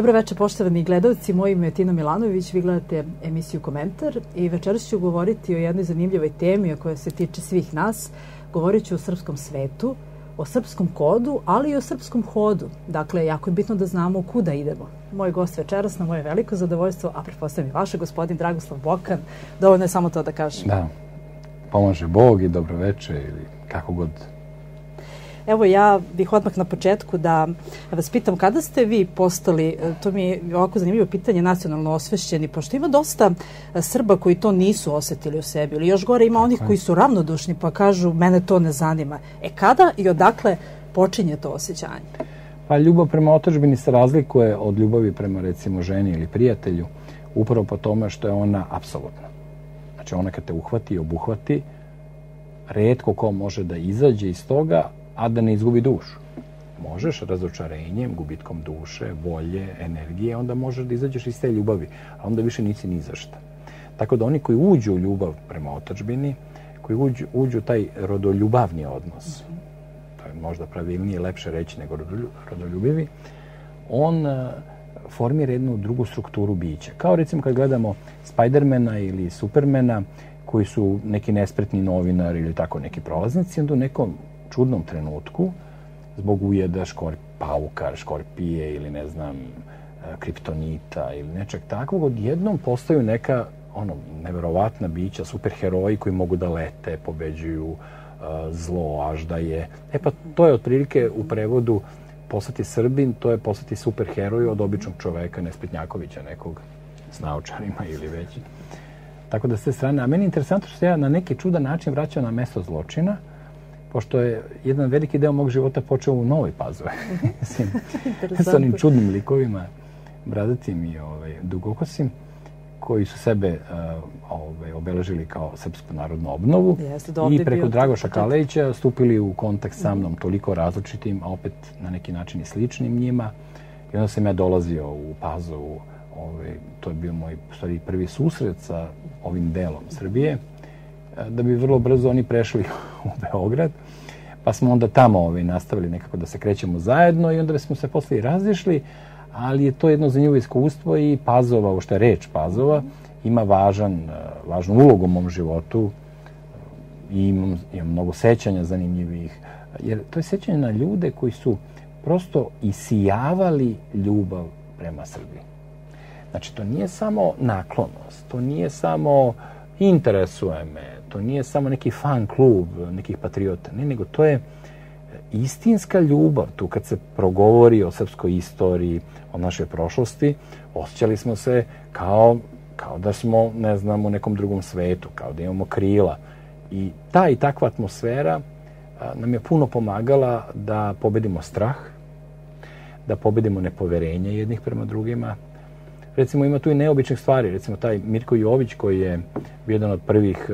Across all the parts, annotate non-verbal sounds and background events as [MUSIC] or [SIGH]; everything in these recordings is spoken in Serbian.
Dobro večer, poštovani gledalci. Moje ime je Tina Milanović. Vi gledate emisiju Komentar i večeras ću govoriti o jednoj zanimljivoj temi koja se tiče svih nas. Govorit ću o srpskom svetu, o srpskom kodu, ali i o srpskom hodu. Dakle, jako je bitno da znamo kuda idemo. Moj gost večeras na moje veliko zadovoljstvo, a prepostavljam i vaše, gospodin Dragoslav Bokan. Dovoljno je samo to da kažem. Da. pomože Bog i dobroveče ili kako god Evo ja bih odmah na početku da vas pitam kada ste vi postali, e, to mi je ovako zanimljivo pitanje, nacionalno osvešćeni, pošto ima dosta e, Srba koji to nisu osetili u sebi ili još gore ima onih koji su ravnodušni pa kažu mene to ne zanima. E kada i odakle počinje to osjećanje? Pa ljubav prema otačbini se razlikuje od ljubavi prema recimo ženi ili prijatelju upravo po tome što je ona apsolutna. Znači ona kad te uhvati i obuhvati, redko ko može da izađe iz toga, a da ne izgubi dušu. Možeš razočarenjem, gubitkom duše, volje, energije, onda možeš da izađeš iz te ljubavi, a onda više nisi ni za šta. Tako da oni koji uđu u ljubav prema otačbini, koji uđu, uđu taj rodoljubavni odnos, to je možda pravilnije, lepše reći nego rodoljubivi, on e, formira jednu drugu strukturu bića. Kao recimo kad gledamo Spidermana ili Supermana, koji su neki nespretni novinar ili tako neki prolaznici, onda u nekom čudnom trenutku, zbog ujeda škorp, pauka, škorpije ili ne znam, e, kriptonita ili nečeg takvog, odjednom postaju neka ono, neverovatna bića, superheroji koji mogu da lete, pobeđuju e, zlo, je. E pa to je otprilike u prevodu postati Srbin, to je postati superheroj od običnog čoveka, Nespetnjakovića, nekog s naučarima ili već. Tako da s te strane, a meni je interesantno što se ja na neki čudan način vraćam na mesto zločina, pošto je jedan veliki deo mog života počeo u Novoj pazove. Mhm. [LAUGHS] sa onim čudnim likovima, bradatim i ovaj, dugokosim, koji su sebe eh, ovaj, obeležili kao srpsku narodnu obnovu Jeste, da i preko Dragoša Kalejića stupili u kontakt sa mnom mhm. toliko različitim, a opet na neki način i sličnim njima. I onda sam ja dolazio u Pazovu, ovaj, to je bio moj stvari, prvi susret sa ovim delom Srbije da bi vrlo brzo oni prešli [LAUGHS] u Beograd, pa smo onda tamo ovaj, nastavili nekako da se krećemo zajedno i onda smo se posle i razišli, ali je to jedno zanimljivo iskustvo i Pazova, ovo što je reč Pazova, ima važan, eh, važnu ulogu u mom životu eh, i imam, imam mnogo sećanja zanimljivih, eh, jer to je sećanje na ljude koji su prosto isijavali ljubav prema Srbiji. Znači, to nije samo naklonost, to nije samo uh, interesuje me, to nije samo neki fan klub nekih patriota, ne, nego to je e, istinska ljubav. Tu kad se progovori o srpskoj istoriji, o našoj prošlosti, osjećali smo se kao, kao da smo, ne znam, u nekom drugom svetu, kao da imamo krila. I ta i takva atmosfera a, e, nam je puno pomagala da pobedimo strah, da pobedimo nepoverenje jednih prema drugima, recimo ima tu i neobičnih stvari, recimo taj Mirko Jović koji je jedan od prvih e,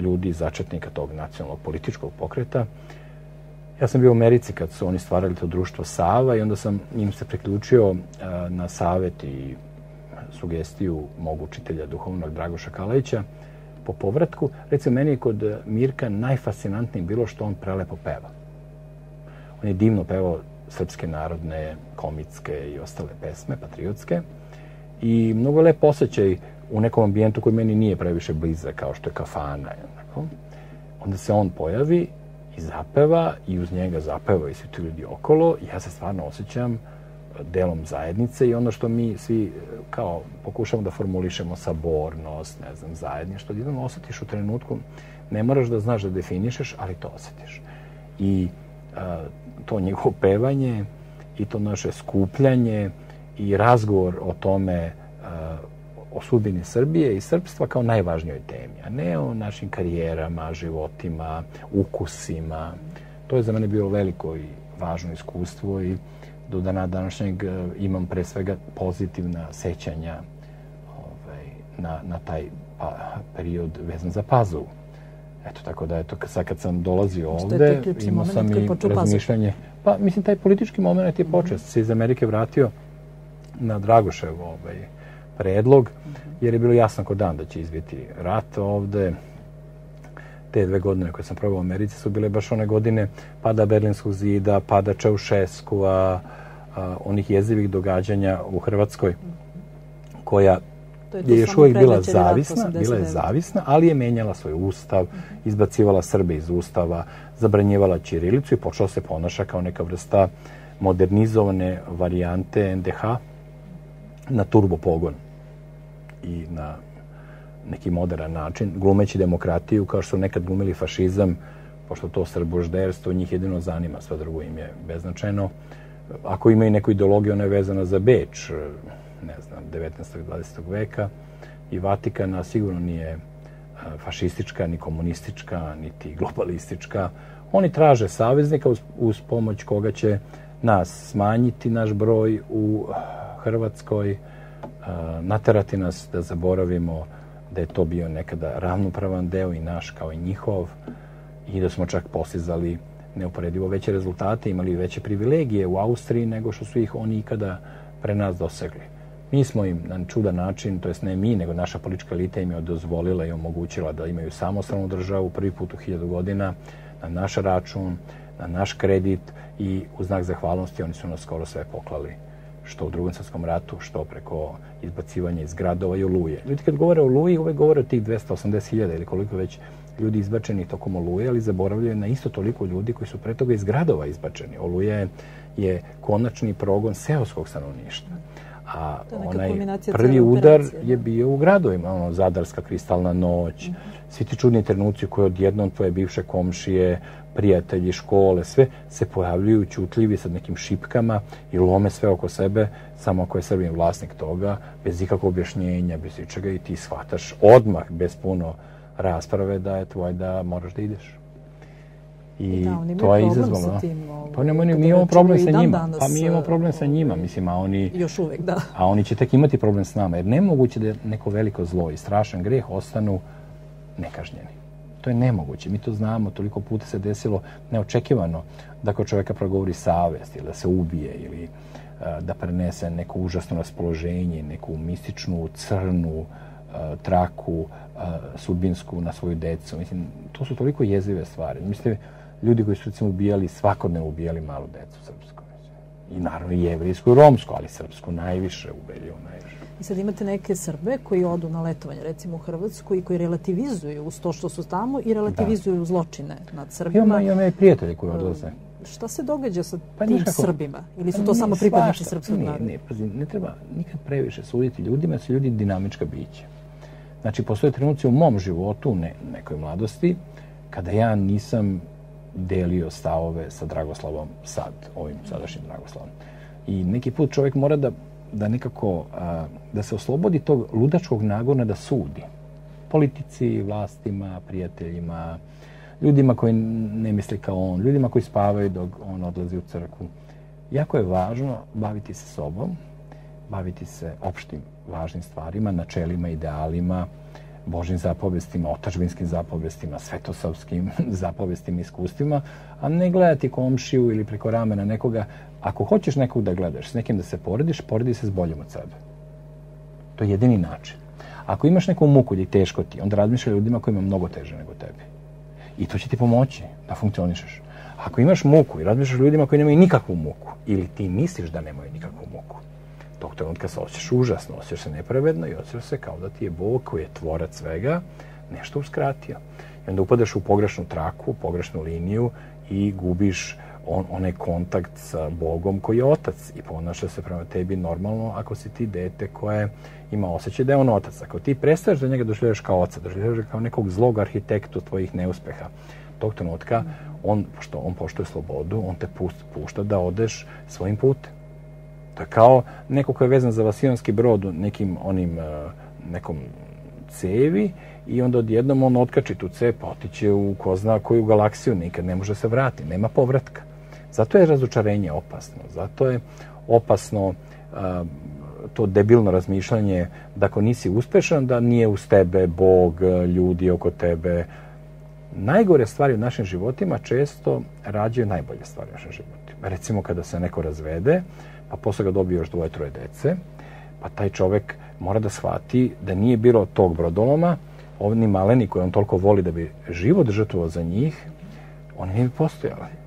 ljudi začetnika tog nacionalnog političkog pokreta. Ja sam bio u Americi kad su oni stvarali to društvo Sava i onda sam im se priključio e, na savet i sugestiju mog učitelja duhovnog Dragoša Kalajića po povratku. Recimo, meni je kod Mirka najfascinantnije bilo što on prelepo peva. On je divno pevao srpske narodne, komitske i ostale pesme, patriotske i mnogo je lep osjećaj u nekom ambijentu koji meni nije previše bliza, kao što je kafana. Jednako. Onda se on pojavi i zapeva i uz njega zapeva i svi tu ljudi okolo. Ja se stvarno osjećam e, delom zajednice i ono što mi svi e, kao pokušamo da formulišemo sabornost, ne znam, zajedništvo, što da jednom osetiš u trenutku, ne moraš da znaš da definišeš, ali to osetiš. I a, e, to njegovo pevanje i to naše skupljanje, i razgovor o tome e, o sudbini Srbije i srpstva kao najvažnijoj temi, a ne o našim karijerama, životima, ukusima. To je za mene bilo veliko i važno iskustvo i do dana današnjeg e, imam pre svega pozitivna sećanja ovaj, na, na taj pa, period vezan za Pazovu. Eto, tako da, eto, sad kad sam dolazio ovde, imao sam i razmišljanje. Pa, mislim, taj politički moment je počeo. Mm -hmm. Se iz Amerike vratio na Dragoševo ovaj predlog, jer je bilo jasno kod dan da će izbiti rat ovde. Te dve godine koje sam probao u Americi su bile baš one godine pada Berlinskog zida, pada Čeušeskova, a, onih jezivih događanja u Hrvatskoj koja je, je još uvijek bila zavisna, bila je zavisna, ali je menjala svoj ustav, mhm. izbacivala Srbe iz ustava, zabranjivala Čirilicu i počela se ponaša kao neka vrsta modernizovane varijante NDH, na turbo pogon i na neki moderan način, glumeći demokratiju kao što su nekad glumili fašizam, pošto to srbožderstvo njih jedino zanima, sva drugo im je beznačajno. Ako imaju neku ideologiju, ona je vezana za Beč, ne znam, 19. 20. veka i Vatikana sigurno nije e, fašistička, ni komunistička, niti globalistička. Oni traže saveznika uz, uz pomoć koga će nas smanjiti naš broj u Hrvatskoj, naterati nas da zaboravimo da je to bio nekada ravnopravan deo i naš kao i njihov i da smo čak postizali neuporedivo veće rezultate, imali veće privilegije u Austriji nego što su ih oni ikada pre nas dosegli. Mi smo im na čudan način, to jest ne mi, nego naša politička elita im je dozvolila i omogućila da imaju samostalnu državu prvi put u hiljadu godina na naš račun, na naš kredit i u znak zahvalnosti oni su nas skoro sve poklali što u drugom svetskom ratu, što preko izbacivanja iz gradova i oluje. Ljudi kad govore o oluji, uvek govore o tih 280.000 ili koliko već ljudi izbačeni tokom oluje, ali zaboravljaju na isto toliko ljudi koji su pre toga iz gradova izbačeni. Oluje je konačni progon seoskog stanovništva. A onaj prvi udar je bio u gradovima, ono, Zadarska kristalna noć, mhm. svi ti čudni trenuci koje odjednom tvoje bivše komšije prijatelji, škole, sve, se pojavljuju čutljivi sa nekim šipkama i lome sve oko sebe, samo ako je Srbin vlasnik toga, bez ikakvog objašnjenja, bez ičega i ti shvataš odmah, bez puno rasprave, da je tvoj da moraš da ideš. I da, to je izazvalo. Pa nemoj, mi imamo problem sa ovaj, pa njima. Danas, pa mi imamo problem sa ovaj, njima, mislim, a oni... Još uvek, da. A oni će tek imati problem s nama, jer nemoguće da je neko veliko zlo i strašan greh ostanu nekažnjeni to je nemoguće. Mi to znamo, toliko puta se desilo neočekivano da kod čoveka progovori savest ili da se ubije ili e, da prenese neko užasno raspoloženje, neku mističnu, crnu e, traku e, sudbinsku na svoju decu. Mislim, to su toliko jezive stvari. Mislim, ljudi koji su recimo ubijali, svakodne ubijali malu decu srpsku. I naravno i jevrijsku i romsku, ali srpsku najviše ubijaju, najviše. I sad imate neke Srbe koji odu na letovanje, recimo u Hrvatsku, i koji relativizuju uz to što su tamo i relativizuju da. zločine nad Srbima. Imamo, i i prijatelje koji um, odlaze. Šta se događa sa pa tim Srbima? Ili su pa to samo pripadnici srpskog naroda? Ne, ne, pazi, ne treba nikad previše suditi ljudima, jer su ljudi dinamička bića. Znači, postoje trenuci u mom životu, ne, nekoj mladosti, kada ja nisam delio stavove sa Dragoslavom sad, ovim sadašnjim Dragoslavom. I neki put čovjek mora da da nekako, a, da se oslobodi tog ludačkog nagona da sudi. Politici, vlastima, prijateljima, ljudima koji ne misli kao on, ljudima koji spavaju dok on odlazi u crku. Jako je važno baviti se sobom, baviti se opštim važnim stvarima, načelima, idealima, Božim zapovestima, otačbinskim zapovestima, svetosavskim [LAUGHS] zapovestima, iskustvima, a ne gledati komšiju ili preko ramena nekoga Ako hoćeš nekog da gledaš, s nekim da se porediš, poredi se s boljim od sebe. To je jedini način. Ako imaš neku muku gdje teško ti, onda razmišljaj ljudima koji ima mnogo teže nego tebi. I to će ti pomoći da funkcionišeš. Ako imaš muku i razmišljaš ljudima koji nemaju nikakvu muku, ili ti misliš da nemaju nikakvu muku, tog trenutka se osjećaš užasno, osjećaš se nepravedno i osjećaš se kao da ti je Bog koji je tvorac svega nešto uskratio. I onda upadaš u pogrešnu traku, u pogrešnu liniju i gubiš on, onaj kontakt sa Bogom koji je otac i ponaša se prema tebi normalno ako si ti dete koje ima osjećaj da je on otac. Ako ti prestaješ da njega doživljavaš kao oca, doživljavaš kao nekog zlog arhitektu tvojih neuspeha, tog trenutka on, pošto on poštuje slobodu, on te pušta da odeš svojim putem. To je kao neko ko je vezan za vasilonski brod u nekim onim, e, nekom cevi i onda odjednom on otkači tu cep, otiće u ko zna koju galaksiju, nikad ne može se vrati, nema povratka. Zato je razočarenje opasno, zato je opasno a, to debilno razmišljanje da ako nisi uspešan, da nije uz tebe Bog, ljudi oko tebe. Najgore stvari u našim životima često rađaju najbolje stvari u našim životima. Recimo kada se neko razvede, pa posle ga dobije još dvoje, troje dece, pa taj čovek mora da shvati da nije bilo tog brodoloma, ovni maleni koje on toliko voli da bi život žrtvovao za njih, oni ne bi postojali.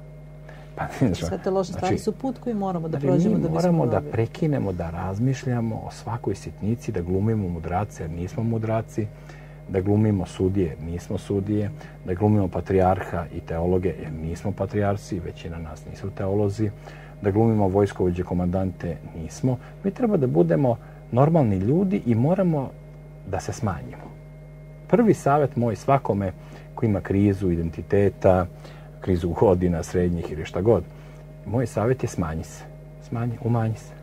Sve te loše stvari znači, su put koji moramo da prođemo da bismo moramo da prekinemo, da razmišljamo o svakoj sitnici, da glumimo mudrace, jer nismo mudraci, da glumimo sudije, nismo sudije, da glumimo patrijarha i teologe, jer nismo patrijarci, većina nas nisu teolozi, da glumimo vojskovođe komandante, nismo. Mi treba da budemo normalni ljudi i moramo da se smanjimo. Prvi savjet moj svakome ko ima krizu identiteta, krizu godina, srednjih ili šta god, moj savjet je smanji se. Smanji, umanji se.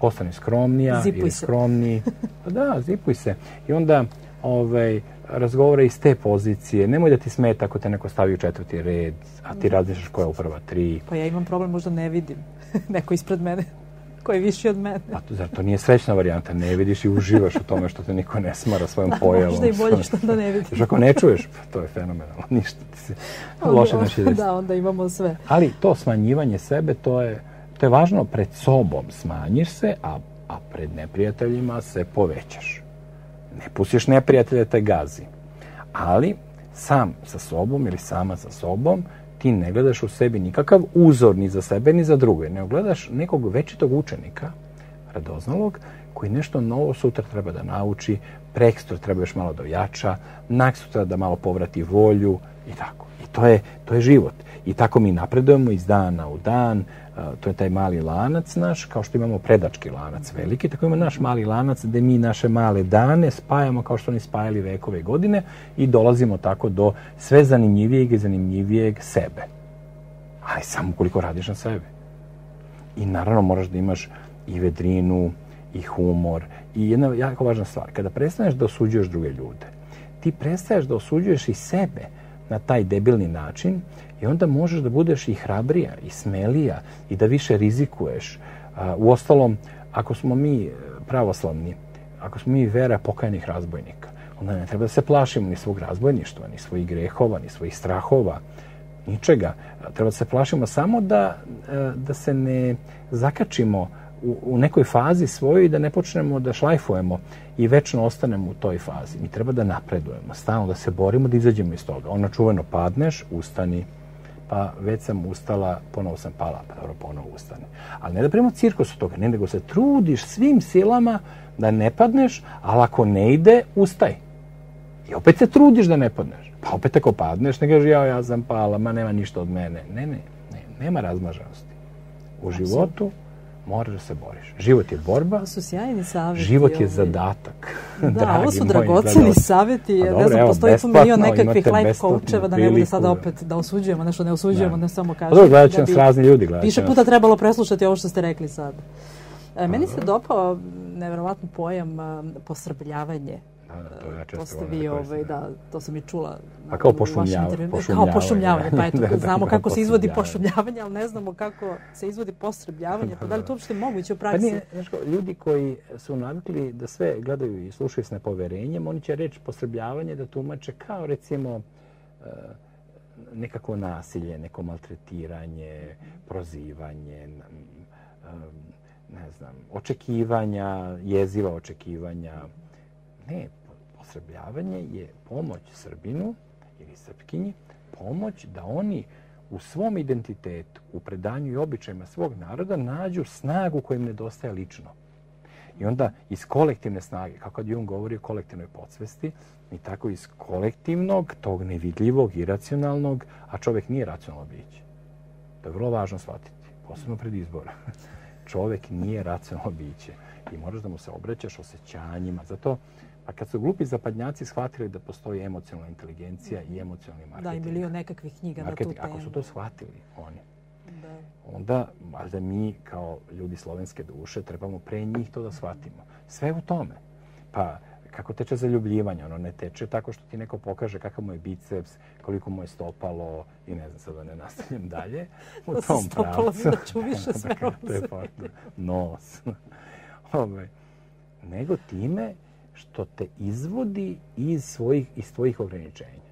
Postani skromnija zipuj ili skromniji. Pa da, zipuj se. I onda ovaj, razgovore iz te pozicije. Nemoj da ti smeta ako te neko stavi u četvrti red, a ti da. razmišljaš koja je uprava tri. Pa ja imam problem, možda ne vidim. [LAUGHS] neko ispred mene koji je više od mene. Pa zar to nije srećna varijanta? Ne vidiš i uživaš u tome što te niko ne smara svojom [LAUGHS] pojavom. Možda i bolje što da ne vidiš. Još ako ne čuješ, pa to je fenomenalno. [LAUGHS] Ništa ti se onda, loše neće desiti. Da, onda imamo sve. Ali to smanjivanje sebe, to je, to je važno. Pred sobom smanjiš se, a, a pred neprijateljima se povećaš. Ne pustiš neprijatelje te gazi. Ali sam sa sobom ili sama sa sobom ti ne gledaš u sebi nikakav uzor ni za sebe ni za druge, ne gledaš nekog večitog učenika, radoznalog, koji nešto novo sutra treba da nauči, prekstor treba još malo da ojača, naksutra da malo povrati volju i tako. I to je, to je život. I tako mi napredujemo iz dana u dan, to je taj mali lanac naš, kao što imamo predački lanac veliki, tako ima naš mali lanac gde mi naše male dane spajamo kao što oni spajali vekove godine i dolazimo tako do sve zanimljivijeg i zanimljivijeg sebe. Ali samo koliko radiš na sebi. I naravno moraš da imaš i vedrinu, i humor, i jedna jako važna stvar. Kada prestaneš da osuđuješ druge ljude, ti prestaješ da osuđuješ i sebe na taj debilni način I onda možeš da budeš i hrabrija, i smelija, i da više rizikuješ. U ostalom, ako smo mi e, pravoslavni, ako smo mi vera pokajanih razbojnika, onda ne treba da se plašimo ni svog razbojništva, ni svojih grehova, ni svojih strahova, ničega. E, treba da se plašimo samo da, e, da se ne zakačimo u, u nekoj fazi svojoj i da ne počnemo da šlajfujemo i večno ostanemo u toj fazi. Mi treba da napredujemo, stalno da se borimo, da izađemo iz toga. Ona čuveno padneš, ustani, pa već sam ustala, ponovo sam pala, pa dobro, ponovo ustane. Ali ne da primu cirkus od toga, ne, nego se trudiš svim silama da ne padneš, ali ako ne ide, ustaj. I opet se trudiš da ne padneš. Pa opet ako padneš, ne kažeš, ja, ja sam pala, ma nema ništa od mene. Ne, ne, ne nema razmaženosti. U Absolutno. životu moraš da se boriš. Život je borba. Ovo su sjajni savjeti. Život je ovi. Ovaj. zadatak. [LAUGHS] Da, Dragi ovo su dragoceni savjeti. Pa dobro, ne znam, postoji tu milion nekakvih life coacheva da ne bude sada opet da osuđujemo nešto, ne osuđujemo, ne, da. ne samo pa kažemo. Dobro, gledat da će da nas razni ljudi. Više puta trebalo preslušati ovo što ste rekli sad. E, meni se dopao nevjerovatno pojam posrbljavanje Da, da, to često ste vi, ovaj, da, to sam i čula. Pa kao pošumljavanje. Pošumljava, kao pošumljavanje, pa [LAUGHS] eto, da, da znamo da, kako se izvodi pošumljavanje, ali ne znamo kako se izvodi posrbljavanje, [LAUGHS] pa da li to uopšte moguće u pa praksi? Pa nije, znaš, ljudi koji su navikli da sve gledaju i slušaju s nepoverenjem, oni će reći posrbljavanje da tumače kao recimo e, nekako nasilje, neko maltretiranje, prozivanje, e, ne znam, očekivanja, jeziva očekivanja, Ne, osrbljavanje je pomoć Srbinu ili Srpkinji, pomoć da oni u svom identitetu, u predanju i običajima svog naroda nađu snagu koja im nedostaje lično. I onda iz kolektivne snage, kako kad Jung govori o kolektivnoj podsvesti, i tako iz kolektivnog, tog nevidljivog, iracionalnog, a čovek nije racionalno biće. To je vrlo važno shvatiti, posebno pred izbora. [LAUGHS] čovek nije racionalno biće i moraš da mu se obraćaš osjećanjima. Zato A kad su glupi zapadnjaci shvatili da postoji emocionalna inteligencija i mhm. emocionalni marketing. Da, i milion nekakvih knjiga na tu temu. Ako su to shvatili oni, da. onda možda mi kao ljudi slovenske duše trebamo pre njih to da shvatimo. Sve u tome. Pa kako teče zaljubljivanje, ono ne teče tako što ti neko pokaže kakav mu je biceps, koliko mu je stopalo i ne znam sada da ne nastavljam [LAUGHS] dalje. U to tom stopalo pravcu. da čuviše [LAUGHS] da, sve da, ovo. Nos. [LAUGHS] Ove, ovaj, nego time što te izvodi iz svojih, iz tvojih ograničenja.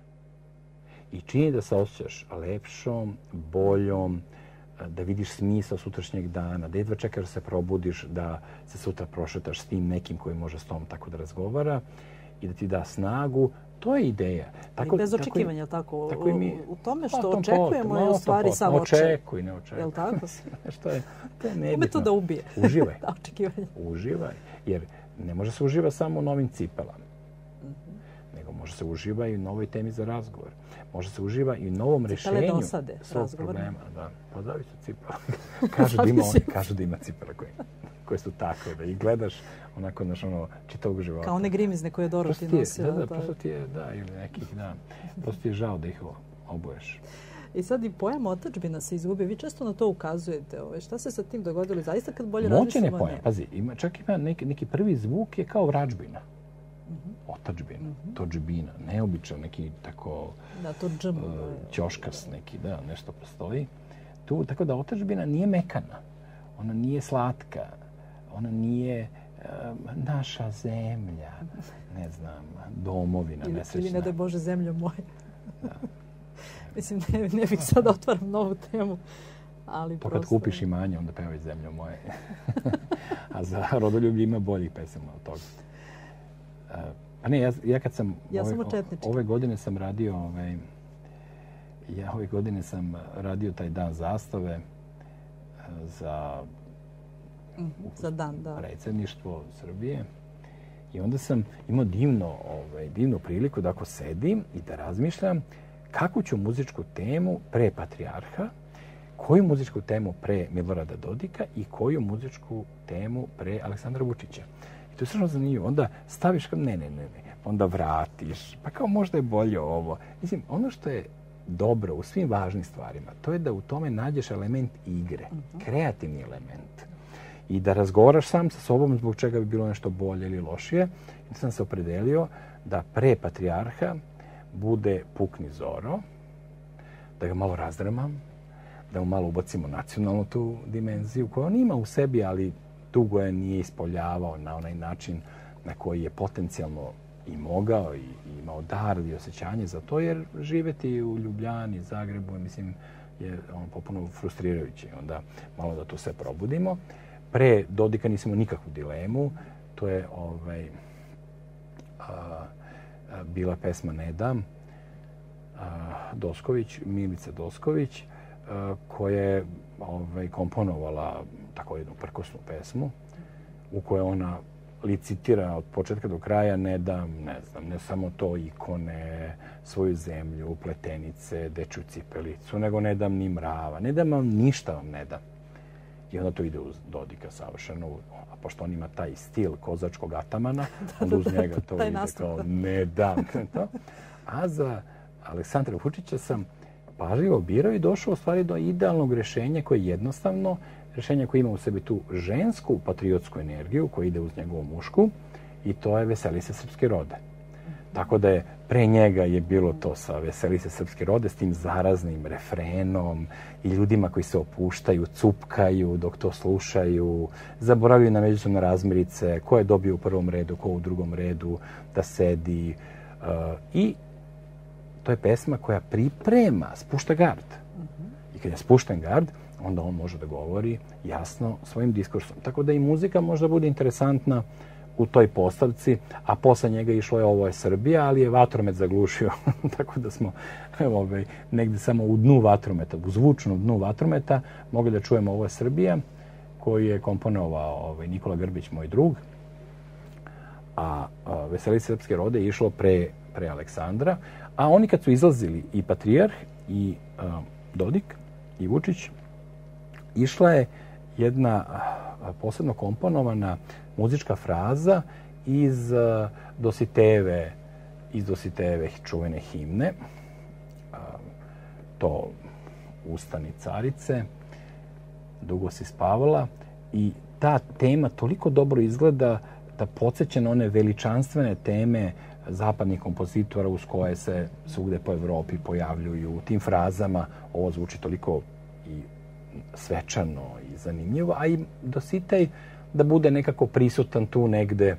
I čini da se osjećaš lepšom, boljom, da vidiš smisla sutrašnjeg dana, da jedva čekaš da se probudiš, da se sutra prošetaš s tim nekim koji može s tom tako da razgovara i da ti da snagu, to je ideja. Tako, I bez očekivanja, tako, tako, tako i mi, u tome što pa, očekujemo potom, je u stvari potom, samo očekuj, ne očekuj. Jel tako? [LAUGHS] što je, to je nebitno. Ume to da ubije. Uživaj. [LAUGHS] da, očekivanje. Uživaj, jer ne može se uživa samo u novim cipelama, mm -hmm. nego može se uživa i u novoj temi za razgovor. Može se uživa i u novom Cipele rešenju dosade, svog problema. Da. Pa da li su cipela? [LAUGHS] kažu, da ima, oni, kažu da ima cipela koje, koje su takve, da ih gledaš onako, znaš, ono, čitavog života. Kao one grimizne koje Doroti nosila. Da, da, da, prosto ti je, da, ili nekih, da, prosto ti je žao da ih oboješ. I e sad i pojam otačbina se izgubi. Vi često na to ukazujete. Ove. Ovaj, šta se sa tim dogodilo? Zaista kad bolje Moćen razmislimo... Moćan je pojam. Pazi, ima, čak ima neki, neki prvi zvuk je kao vrađbina. Mm -hmm. Otačbina, mm -hmm. tođbina. Neobičan neki tako... Da, to džm. Uh, ćoškas neki, da, nešto postoji. Tu, tako da otačbina nije mekana. Ona nije slatka. Ona nije naša zemlja, ne znam, domovina nesrećna. Ili ne da Bože, zemlja moja. da. [LAUGHS] Mislim, ne, ne bih sad da otvaram novu temu. Ali pa prosto... kad kupiš imanje, onda pevaj zemlju moje. [LAUGHS] A za rodoljublje ima boljih pesama od toga. Pa ne, ja, ja kad sam... Ja ove, sam očetnička. Ove godine sam radio... Ove, ovaj, ja ove godine sam radio taj dan zastave e, za... Uh mhm, -huh, za dan, da. Predsedništvo Srbije. I onda sam imao divno, ovaj, divnu priliku da ako sedim i da razmišljam, kakvu ću muzičku temu pre Patriarha, koju muzičku temu pre Milorada Dodika i koju muzičku temu pre Aleksandra Vučića. I to je strašno zanimljivo. Onda staviš kao ne, ne, ne, ne. Onda vratiš. Pa kao možda je bolje ovo. Mislim, ono što je dobro u svim važnim stvarima, to je da u tome nađeš element igre, mhm. kreativni element. I da razgovaraš sam sa sobom zbog čega bi bilo nešto bolje ili lošije. I sam se opredelio da pre Patriarha bude Pukni Zoro, da ga malo razdrmam, da mu malo ubacimo nacionalnu tu dimenziju koju on ima u sebi, ali dugo je nije ispoljavao na onaj način na koji je potencijalno i mogao i, imao dar i osjećanje za to, jer živeti u Ljubljani, Zagrebu, mislim, je ono popuno frustrirajuće. Onda malo da to sve probudimo. Pre Dodika nismo nikakvu dilemu. To je ovaj, a, bila pesma Ne dam, Dosković, Milica Dosković, koja je ovaj, komponovala tako jednu prkosnu pesmu u kojoj ona licitira od početka do kraja ne dam, ne znam, ne samo to ikone, svoju zemlju, pletenice, dečju cipelicu, nego ne dam ni mrava, ne dam vam ništa vam ne dam. I onda to ide uz Dodika savršeno, a pošto on ima taj stil kozačkog atamana, [LAUGHS] da, da, onda uz da, da, njega to ide nastup, kao ne dam. to. A za Aleksandra Vučića sam pažljivo birao i došao u stvari do idealnog rešenja koje je jednostavno, rešenja koje ima u sebi tu žensku patriotsku energiju koja ide uz njegovu mušku i to je Veseli se srpske rode. Tako da je pre njega je bilo to sa Veseli se srpske rode, s tim zaraznim refrenom i ljudima koji se opuštaju, cupkaju dok to slušaju, zaboravljaju na međusobne razmirice, ko je dobio u prvom redu, ko u drugom redu da sedi. Uh, I to je pesma koja priprema, spušta gard. I kad je spušten gard, onda on može da govori jasno svojim diskursom. Tako da i muzika može da bude interesantna uh, u toj postavci, a posle njega išlo je ovo je Srbija, ali je vatromet zaglušio, [LAUGHS] tako da smo evo, ovaj, negde samo u dnu vatrometa, u zvučnom dnu vatrometa, mogli da čujemo ovo je Srbija, koji je komponovao ovaj, Nikola Grbić, moj drug, a, a Veseli srpske rode je išlo pre, pre Aleksandra, a oni kad su izlazili i Patrijarh i a, Dodik i Vučić, išla je jedna posebno komponovana muzička fraza iz e, Dositeve, iz Dositeve čuvene himne, e, to Ustani carice, dugo si spavala i ta tema toliko dobro izgleda da podsjeća na one veličanstvene teme zapadnih kompozitora uz koje se svugde po Evropi pojavljuju u tim frazama. Ovo zvuči toliko i svečano i zanimljivo, a i Dositej, uh, da bude nekako prisutan tu negde,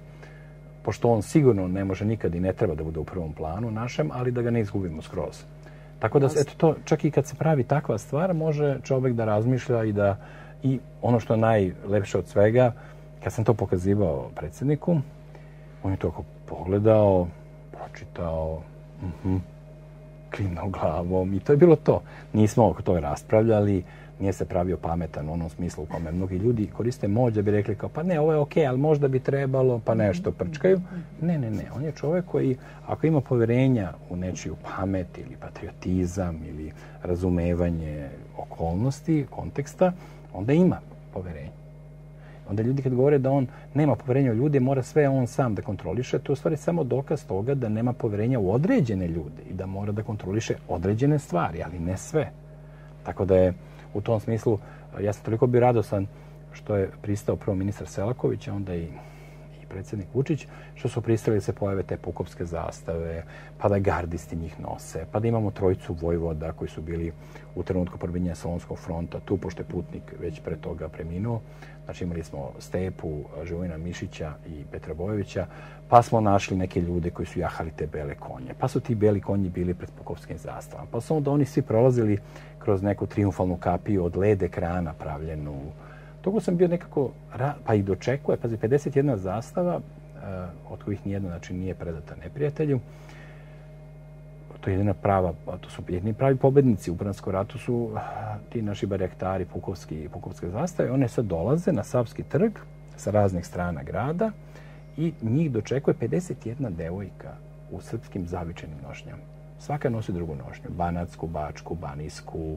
pošto on sigurno ne može nikad i ne treba da bude u prvom planu našem, ali da ga ne izgubimo skroz. Tako da, eto to, čak i kad se pravi takva stvar, može čovek da razmišlja i da, i ono što je najlepše od svega, kad sam to pokazivao predsedniku, on je to ako pogledao, pročitao, mhm, uh -huh, klimnuo glavom i to je bilo to. Nismo oko toga raspravljali, nije se pravio pametan u onom smislu u kome mnogi ljudi koriste moć da bi rekli kao pa ne, ovo je okej, okay, ali možda bi trebalo, pa nešto prčkaju. Ne, ne, ne. On je čovek koji, ako ima poverenja u nečiju pamet ili patriotizam ili razumevanje okolnosti, konteksta, onda ima poverenje. Onda ljudi kad govore da on nema poverenja u ljude, mora sve on sam da kontroliše, to je u stvari samo dokaz toga da nema poverenja u određene ljude i da mora da kontroliše određene stvari, ali ne sve. Tako da je u tom smislu ja sam toliko bio radosan što je pristao prvo ministar Selaković, a onda i predsjednik Vučić, što su pristali da se pojave te pukopske zastave, pa da gardisti njih nose, pa da imamo trojicu Vojvoda koji su bili u trenutku probijenja Salonskog fronta tu, pošto je putnik već pre toga preminuo, Znači imali smo Stepu, Živojina Mišića i Petra Bojovića, pa smo našli neke ljude koji su jahali te bele konje. Pa su ti beli konji bili pred pokovskim zastavama. Pa su onda oni svi prolazili kroz neku triumfalnu kapiju od lede krana pravljenu. Togo sam bio nekako, pa i dočekuje, pazi, 51 zastava, eh, od kojih nijedna znači, nije predata neprijatelju to je jedina prava, to su jedini pravi pobednici u Branskom ratu su ti naši barektari, Pukovski i pukovske zastave. One sad dolaze na Savski trg sa raznih strana grada i njih dočekuje 51 devojka u srpskim zavičenim nošnjama. Svaka nosi drugu nošnju, banacku, bačku, banisku,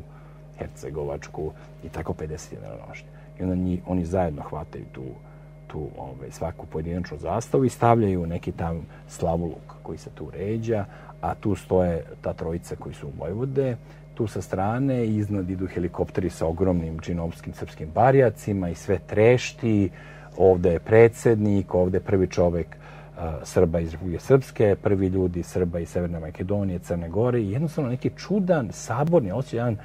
hercegovačku i tako 51 nošnja. I onda oni zajedno hvataju tu uh, tu ove, svaku pojedinačnu zastavu i stavljaju neki tam slavuluk koji se tu ređa, a tu stoje ta trojica koji su u Vojvode, tu sa strane iznad idu helikopteri sa ogromnim džinovskim srpskim barjacima i sve trešti, ovde je predsednik, ovde je prvi čovek Srba iz Republike Srpske, prvi ljudi Srba iz Severne Makedonije, Crne Gore i jednostavno neki čudan saborni osjećaj, jedan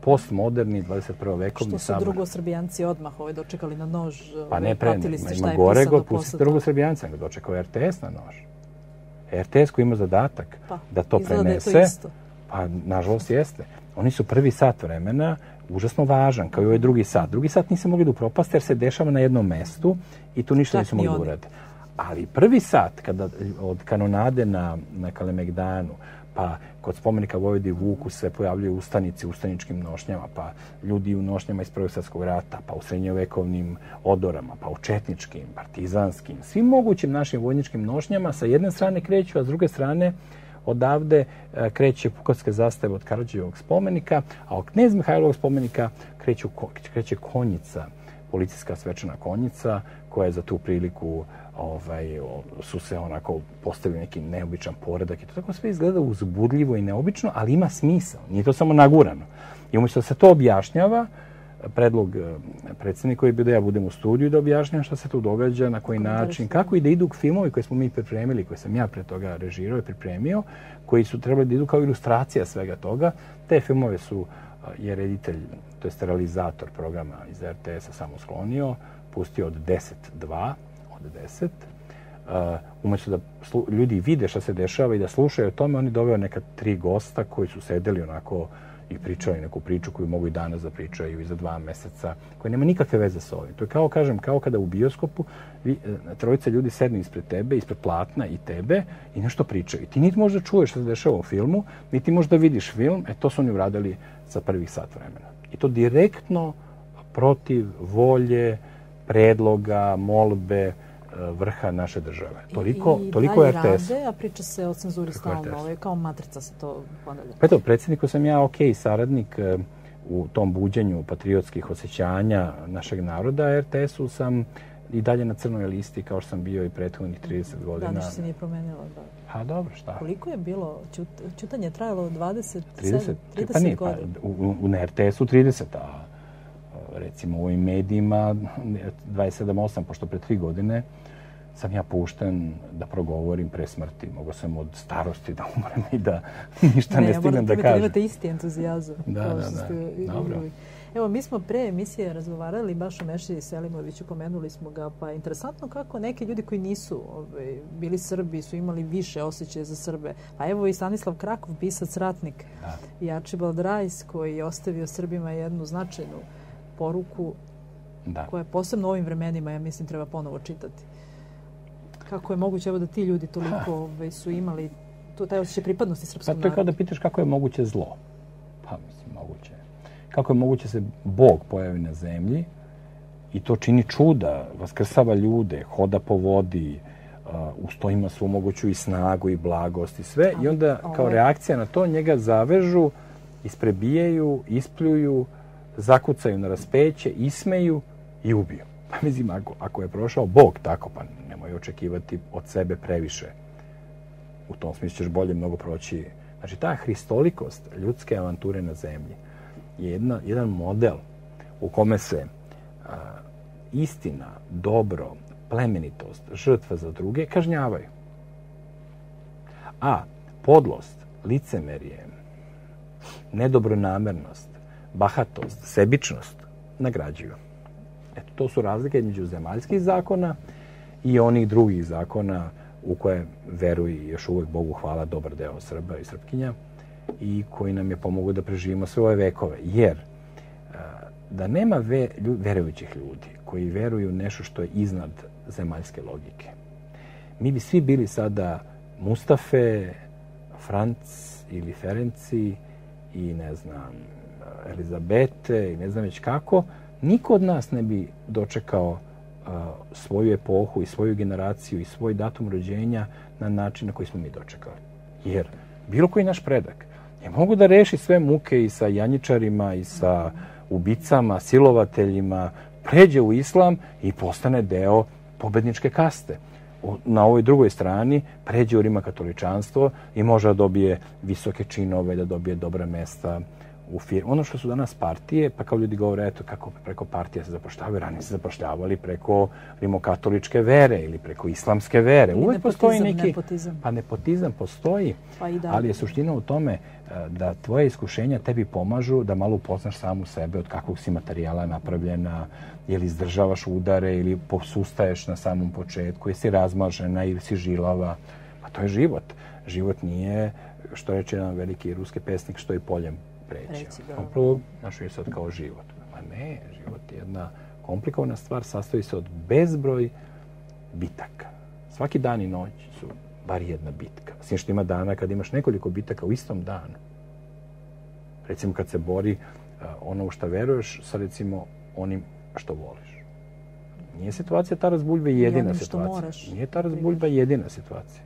postmoderni 21. vekovni sabor. Što su sabor. drugosrbijanci odmah ove ovaj dočekali na nož? Pa ovaj, ne pre, ima gore go, pusti drugosrbijanci, nego dočekao RTS na nož. RTS koji ima zadatak pa, da to da prenese, to isto. pa nažalost jeste. Oni su prvi sat vremena užasno važan, kao i ovaj drugi sat. Drugi sat nisam mogli da upropaste jer se dešava na jednom mestu i tu ništa Čak nisu mogli da urade. Ali prvi sat, kada od kanonade na, na Kalemegdanu, pa kod spomenika Vojvodi Vuku se pojavljuju ustanici u ustaničkim nošnjama, pa ljudi u nošnjama iz Prvog svjetskog rata, pa u srednjovekovnim odorama, pa u četničkim, partizanskim, svim mogućim našim vojničkim nošnjama sa jedne strane kreću, a s druge strane odavde e, kreće pukovske zastave od Karadžijevog spomenika, a od knjez Mihajlovog spomenika kreću, kreće konjica, policijska svečana konjica koja je za tu priliku uh, ovaj, su se onako postavili neki neobičan poredak i to tako sve izgleda uzbudljivo i neobično, ali ima smisao, nije to samo nagurano. I umjesto da se to objašnjava, predlog e, predsednika koji bi da ja budem u studiju da objašnjam šta se tu događa, na koji način, kako i da idu filmovi koje smo mi pripremili, koje sam ja pre toga režirao i pripremio, koji su trebali da idu kao ilustracija svega toga. Te filmove su e, je reditelj, to je realizator programa iz RTS-a samo sklonio, pustio od 10-2, 20, uh, umesto da ljudi vide šta se dešava i da slušaju o tome, oni doveo neka tri gosta koji su sedeli onako i pričali neku priču koju mogu i danas da pričaju i za dva meseca, koja nema nikakve veze sa ovim. To je kao, kažem, kao kada u bioskopu vi, e, trojica ljudi sedne ispred tebe, ispred platna i tebe i nešto pričaju. I ti niti možda čuješ šta se dešava u filmu, niti možda vidiš film, e to su oni uradili za prvih sat vremena. I to direktno protiv volje, predloga, molbe, Eh, vrha naše države. Toliko, I, i toliko RTS. Rade, a priča se o cenzuri stalno, ovo je kao matrica se to ponavlja. Pa eto, predsjedniku sam ja ok, saradnik eh, u tom buđenju patriotskih osjećanja našeg naroda, RTS-u sam i dalje na crnoj listi kao što sam bio i prethodnih 30 da, godina. Da, ništa se nije promenilo. Da. Ha, pa dobro, šta? Koliko je bilo? Čut, čutanje je trajalo 20, 30, pa pa godina. 30 pa nije, godina? Pa, u, u, na RTS-u 30, a recimo u ovim medijima 27-8, pošto pre tri godine sam ja pušten da progovorim pre smrti. Mogao sam od starosti da umrem i da [LAUGHS] ništa ne, ne stignem da kažem. Ne, imate isti entuzijazam. Da, da, da. Dobro. Evo, mi smo pre emisije razgovarali baš o Meši Selimoviću, pomenuli smo ga, pa je interesantno kako neki ljudi koji nisu ovaj, bili Srbi su imali više osjećaja za Srbe. A pa evo i Stanislav Krakov, pisac, ratnik da. i Archibald Rajs koji je ostavio Srbima jednu značajnu poruku da. koja je posebno u ovim vremenima, ja mislim, treba ponovo čitati kako je moguće evo da ti ljudi toliko [LAUGHS] ovaj, su imali to, taj osjećaj pripadnosti srpskom narodu? Pa to je kao da pitaš kako je moguće zlo. Pa mislim, moguće je. Kako je moguće da se Bog pojavi na zemlji i to čini čuda, vaskrsava ljude, hoda po vodi, uh, uz to ima svu moguću i snagu i blagost i sve. A, I onda kao reakcija na to njega zavežu, isprebijaju, ispljuju, zakucaju na raspeće, ismeju i ubiju. Pa mislim, ako, ako je prošao Bog tako, pa nemoj očekivati od sebe previše. U tom smislu ćeš bolje mnogo proći. Znači, ta hristolikost ljudske avanture na zemlji je jedna, jedan model u kome se a, istina, dobro, plemenitost, žrtva za druge kažnjavaju. A podlost, licemerije, nedobronamernost, bahatost, sebičnost nagrađuju. Eto, to su razlike između zemaljskih zakona i onih drugih zakona u koje veruje još uvek, Bogu hvala, dobar deo Srba i Srpkinja i koji nam je pomogu da preživimo sve ove vekove. Jer e, da nema ve, lju, verujućih ljudi koji veruju nešto što je iznad zemaljske logike, mi bi svi bili sada Mustafe, Franc ili Ferenci i ne znam, Elizabete i ne znam već kako, niko od nas ne bi dočekao uh, svoju epohu i svoju generaciju i svoj datum rođenja na način na koji smo mi dočekali. Jer bilo koji naš predak je mogu da reši sve muke i sa janjičarima i sa ubicama, silovateljima, pređe u islam i postane deo pobedničke kaste na ovoj drugoj strani pređe u Rima katoličanstvo i može da dobije visoke činove, da dobije dobra mesta, u firmi. Ono što su danas partije, pa kao ljudi govore, eto, kako preko partija se zapošljavaju, ranije se zapošljavali preko rimokatoličke vere ili preko islamske vere. Uvek postoji neki... Nepotizam. Pa nepotizam postoji, pa i da. ali je suština u tome e, da tvoje iskušenja tebi pomažu da malo upoznaš samu sebe od kakvog si materijala napravljena, ili izdržavaš udare ili posustaješ na samom početku, jesi razmažena ili si žilava. Pa to je život. Život nije, što reče jedan veliki ruski pesnik, što je poljem preći. preći da. Upravo, znaš, je sad kao život. Ma ne, život je jedna komplikovana stvar, sastoji se od bezbroj bitaka. Svaki dan i noć su bar jedna bitka. Svim što ima dana kad imaš nekoliko bitaka u istom danu. Recimo kad se bori e, ono u što veruješ sa recimo onim što voliš. Nije situacija ta razbuljba jedina situacija. Moraš. Nije ta razbuljba jedina situacija.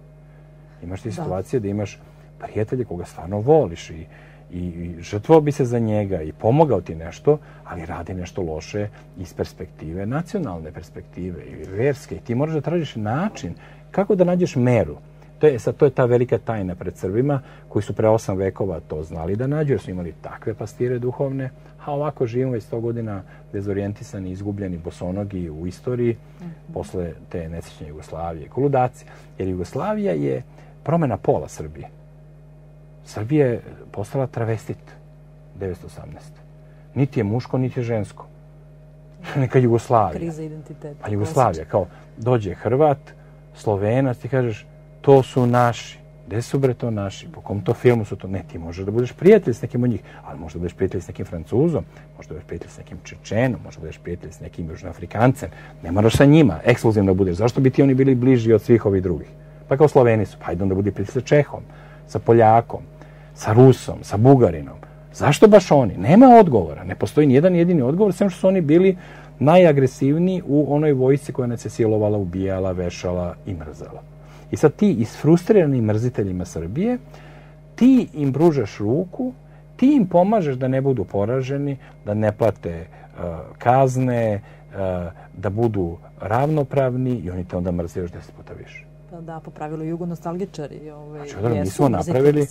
Imaš ti da. situacije da, da imaš prijatelje koga stvarno voliš i i žrtvovao bi se za njega i pomogao ti nešto, ali radi nešto loše iz perspektive, nacionalne perspektive i verske. I ti moraš da tražiš način kako da nađeš meru. To je, sad, to je ta velika tajna pred Srbima koji su pre osam vekova to znali da nađu jer su imali takve pastire duhovne, a ovako živimo već sto godina dezorijentisani, izgubljeni bosonogi u istoriji mm -hmm. posle te nesrećne Jugoslavije. Koludaci. Jer Jugoslavija je promena pola Srbije. Srbija je postala travestit 1918. Niti je muško, niti je žensko. [LAUGHS] Neka Jugoslavija. Kriza identiteta. Pa Jugoslavija, kao dođe Hrvat, Slovenac, ti kažeš to su naši. Gde su bre to naši? Po kom to filmu su to? Ne, ti možeš da budeš prijatelj s nekim od njih, ali možda budeš prijatelj s nekim Francuzom, možda budeš prijatelj s nekim Čečenom, možda budeš prijatelj s nekim Južnoafrikancem. Ne moraš sa njima ekskluzivno da budeš. Zašto bi ti oni bili bliži od svih ovih drugih? Pa kao Sloveni su, pa ajde da onda budi prijatelj sa Čehom, sa Poljakom, sa Rusom, sa Bugarinom. Zašto baš oni? Nema odgovora. Ne postoji nijedan jedini odgovor, sem što su oni bili najagresivniji u onoj vojci koja nas je silovala, ubijala, vešala i mrzala. I sad ti isfrustrirani mrziteljima Srbije, ti im bružaš ruku, ti im pomažeš da ne budu poraženi, da ne plate uh, kazne, uh, da budu ravnopravni i oni te onda mrze još deset puta više. Pa da, po pravilu jugonostalgičari. Ovaj, znači, odar, mi smo napravili,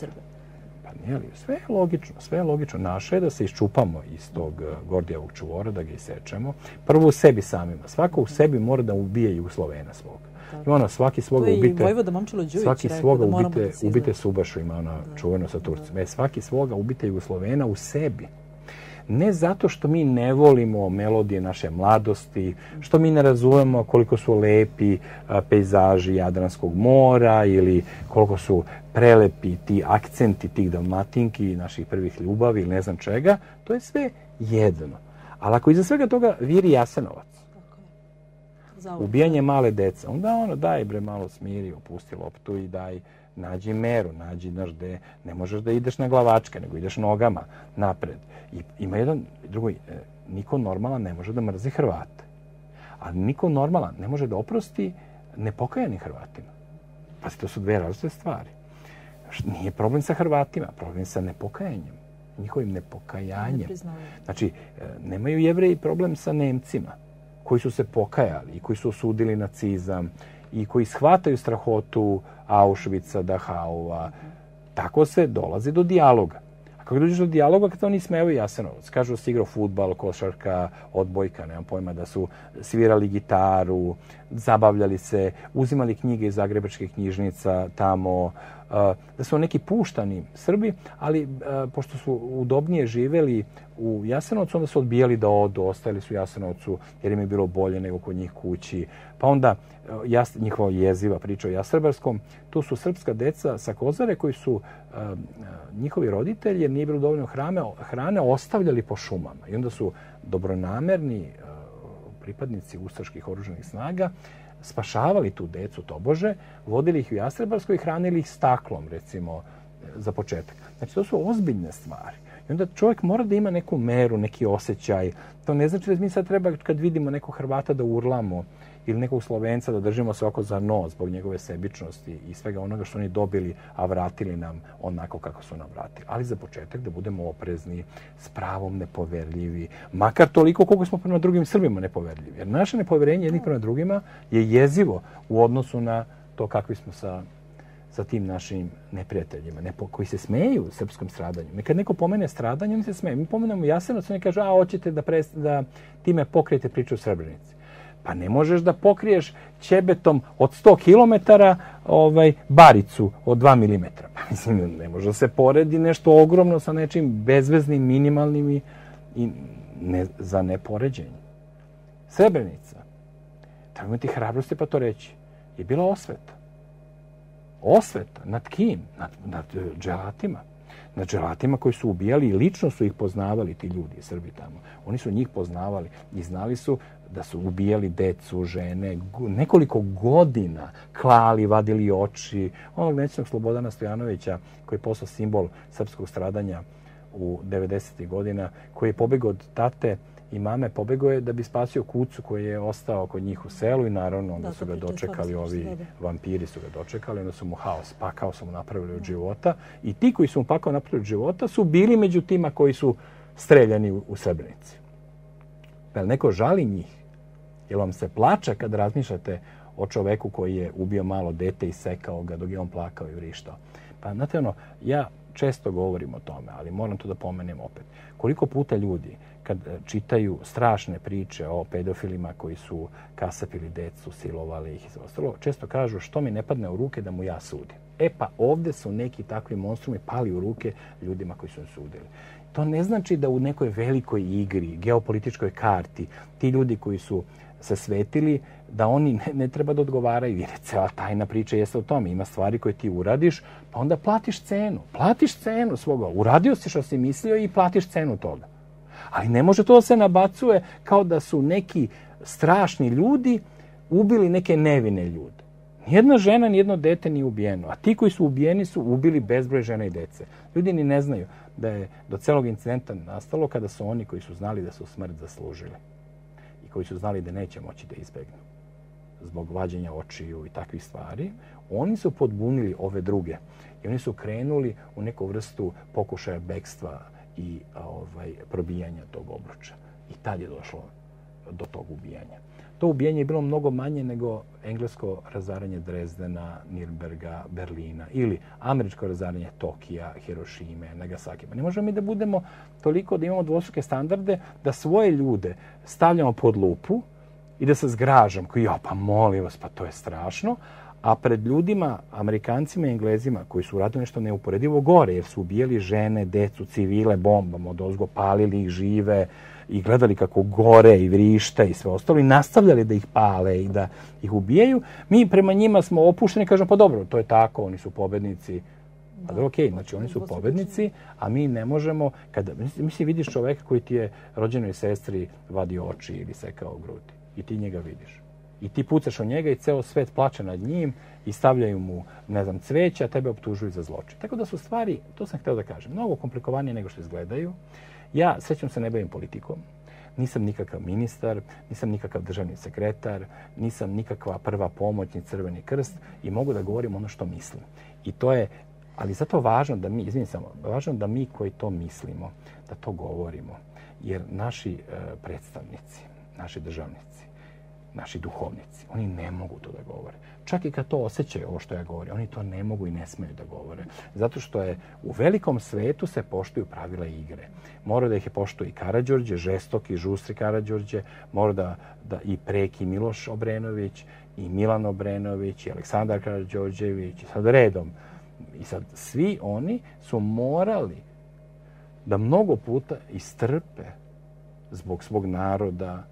Jeli? Sve je logično, sve je logično. Naše je da se iščupamo iz tog eh, Gordijevog čuvora, da ga isečemo. Prvo u sebi samima. Svako u sebi mora da ubije i u Slovena svog. I ona svaki svoga ubite... To je i Vojvoda Momčilo Đujić svaki rekao svoga da ubite, da ubite Subašu, ima ona da, čuveno sa Turcima. E, svaki svoga ubite Jugoslovena u sebi ne zato što mi ne volimo melodije naše mladosti, što mi ne razumemo koliko su lepi eh, pejzaži Jadranskog mora ili koliko su prelepi ti akcenti tih dalmatinki, naših prvih ljubavi ili ne znam čega, to je sve jedno. Ali ako iza svega toga viri jasenovac, ubijanje male deca, onda ono daj bre malo smiri, opusti loptu i daj nađi meru, nađi znaš gde, ne možeš da ideš na glavačke, nego ideš nogama napred. I ima jedan, drugo, e, niko normalan ne može da mrzi Hrvate. A niko normalan ne može da oprosti nepokajani Hrvatima. Pa to su dve različite stvari. Nije problem sa Hrvatima, problem sa nepokajanjem, njihovim nepokajanjem. Znači, e, nemaju jevreji problem sa Nemcima koji su se pokajali i koji su osudili nacizam i koji shvataju strahotu Auschwitza, Dahaova. Tako se dolazi do dijaloga. A kako dođeš do dijaloga, kad oni smeju Jasenovac, kažu da si igrao futbal, košarka, odbojka, nemam pojma, da su svirali gitaru, zabavljali se, uzimali knjige iz Zagrebačkih knjižnica tamo, da su neki puštani Srbi, ali e, pošto su udobnije živeli u Jasenovcu, onda su odbijali da odu, ostajali su u Jasenovcu jer im je bilo bolje nego kod njih kući. Pa onda e, jas, njihova jeziva priča o Jasrbarskom. tu su srpska deca sa Kozare koji su e, njihovi roditelji, jer nije bilo dovoljno hrane, hrane ostavljali po šumama. I onda su dobronamerni pripadnici ustaških oruženih snaga spašavali tu decu tobože, vodili ih u Jastrebarsko i hranili ih staklom, recimo, e, za početak. Znači, to su ozbiljne stvari. I onda čovjek mora da ima neku meru, neki osjećaj. To ne znači da mi sad treba, kad vidimo neko Hrvata, da urlamo ili nekog Slovenca da držimo se oko za nos zbog njegove sebičnosti i svega onoga što oni dobili, a vratili nam onako kako su nam vratili. Ali za početak da budemo oprezni, s pravom nepoverljivi, makar toliko koliko smo prema drugim Srbima nepoverljivi. Jer naše nepoverenje jednih prema drugima je jezivo u odnosu na to kakvi smo sa sa tim našim neprijateljima, po, koji se smeju srpskom stradanju. Mi kad neko pomene stradanje, oni se smeju. Mi pomenemo jasno, se oni kažu, a hoćete da, pres, da time pokrijete priču u Srebrenici. Pa ne možeš da pokriješ ćebetom od 100 km ovaj, baricu od 2 mm. Pa mislim, ne može da se poredi nešto ogromno sa nečim bezveznim, minimalnim i, i ne, za nepoređenje. Srebrenica. Treba imati hrabrosti pa to reći. Je bila osveta. Osveta. Nad kim? Nad, nad e, dželatima. Na dželatima koji su ubijali i lično su ih poznavali ti ljudi, Srbi tamo. Oni su njih poznavali i znali su da su ubijali decu, žene, nekoliko godina klali, vadili oči. Onog nećnog Slobodana Stojanovića, koji je postao simbol srpskog stradanja u 90. godina, koji je pobegao od tate i mame, pobegao je da bi spasio kucu koji je ostao kod njih u selu i naravno onda da, su ga dočekali, ovi vampiri su ga dočekali, onda su mu haos, pakao su mu napravili od da. života i ti koji su mu pakao napravili od života su bili među tima koji su streljani u, u Srebrenici. Pa da jel neko žali njih? Jel vam se plača kad razmišljate o čoveku koji je ubio malo dete i sekao ga dok je on plakao i vrištao? Pa znate ono, ja često govorim o tome, ali moram to da pomenem opet. Koliko puta ljudi kad e, čitaju strašne priče o pedofilima koji su kasapili decu, silovali ih i sve ostalo, često kažu što mi ne padne u ruke da mu ja sudim. E pa ovde su neki takvi monstrumi pali u ruke ljudima koji su im sudili. To ne znači da u nekoj velikoj igri, geopolitičkoj karti, ti ljudi koji su se svetili, da oni ne, ne treba da odgovaraju, jer je da cela tajna priča jeste o tome. Ima stvari koje ti uradiš, pa onda platiš cenu. Platiš cenu svoga. Uradio si što si mislio i platiš cenu toga. Ali ne može to da se nabacuje kao da su neki strašni ljudi ubili neke nevine ljude. Nijedna žena, nijedno dete nije ubijeno, a ti koji su ubijeni su ubili bezbroj žena i dece. Ljudi ni ne znaju da je do celog incidenta nastalo kada su oni koji su znali da su smrt zaslužili i koji su znali da neće moći da izbegnu zbog vađenja očiju i takvih stvari, oni su podbunili ove druge i oni su krenuli u neku vrstu pokušaja bekstva i ovaj, probijanja tog obruča. I tad je došlo do tog ubijanja to ubijanje je bilo mnogo manje nego englesko razaranje Drezdena, Nirnberga, Berlina ili američko razaranje Tokija, Hirošime, Nagasaki. ne možemo mi da budemo toliko da imamo dvostruke standarde, da svoje ljude stavljamo pod lupu i da se zgražam, koji pa molim vas, pa to je strašno, a pred ljudima, Amerikancima i Englezima, koji su uradili nešto neuporedivo gore, jer su ubijali žene, decu, civile bombama od ozgo, palili ih žive, i gledali kako gore i vrište i sve ostalo i nastavljali da ih pale i da ih ubijaju, mi prema njima smo opušteni kažemo pa dobro, to je tako, oni su pobednici, Pa da, ok, pa znači oni su pobednici, a mi ne možemo, kada, mislim, vidiš čoveka koji ti je rođenoj sestri vadio oči ili sekao grudi i ti njega vidiš. I ti pucaš od njega i ceo svet plače nad njim i stavljaju mu, ne znam, cveće, a tebe optužuju za zločin. Tako da su stvari, to sam hteo da kažem, mnogo komplikovanije nego što izgledaju. Ja, srećom se, ne bavim politikom. Nisam nikakav ministar, nisam nikakav državni sekretar, nisam nikakva prva pomoć ni crveni krst i mogu da govorim ono što mislim. I to je Ali zato važno da mi, izvinim samo, važno da mi koji to mislimo, da to govorimo. Jer naši e, predstavnici, naši državnici, naši duhovnici, oni ne mogu to da govore čak i kad to osjećaju ovo što ja govorim, oni to ne mogu i ne smiju da govore. Zato što je u velikom svetu se poštuju pravila igre. Mora da ih je poštuje i Karadžorđe, žestoki, žustri Karadžorđe, mora da, da i preki Miloš Obrenović, i Milan Obrenović, i Aleksandar Karadžorđević, i sad redom. I sad svi oni su morali da mnogo puta istrpe zbog svog naroda,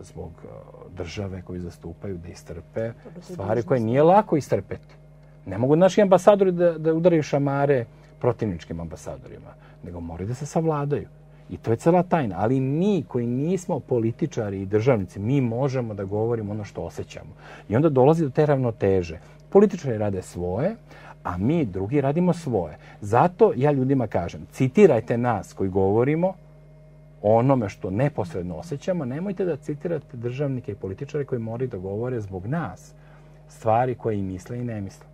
zbog uh, države koji zastupaju da istrpe stvari koje nije lako istrpeti. Ne mogu naši ambasadori da, da udaraju šamare protivničkim ambasadorima, nego moraju da se savladaju. I to je cela tajna. Ali mi koji nismo političari i državnici, mi možemo da govorimo ono što osjećamo. I onda dolazi do te ravnoteže. Političari rade svoje, a mi drugi radimo svoje. Zato ja ljudima kažem, citirajte nas koji govorimo, onome što neposredno osjećamo, nemojte da citirate državnike i političare koji moraju da govore zbog nas stvari koje i misle i ne misle.